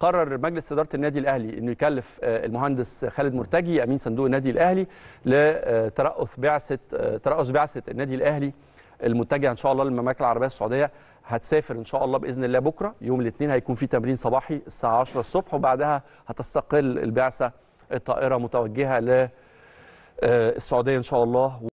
قرر مجلس اداره النادي الاهلي انه يكلف آه، المهندس خالد مرتجي امين صندوق النادي الاهلي لترأس آه، بعثه آه، ترأس بعثه النادي الاهلي المتجهه ان شاء الله للمملكه العربيه السعوديه هتسافر ان شاء الله باذن الله بكره يوم الاثنين هيكون في تمرين صباحي الساعه 10 الصبح وبعدها هتستقل البعثه الطائره متوجهه للسعوديه ان شاء الله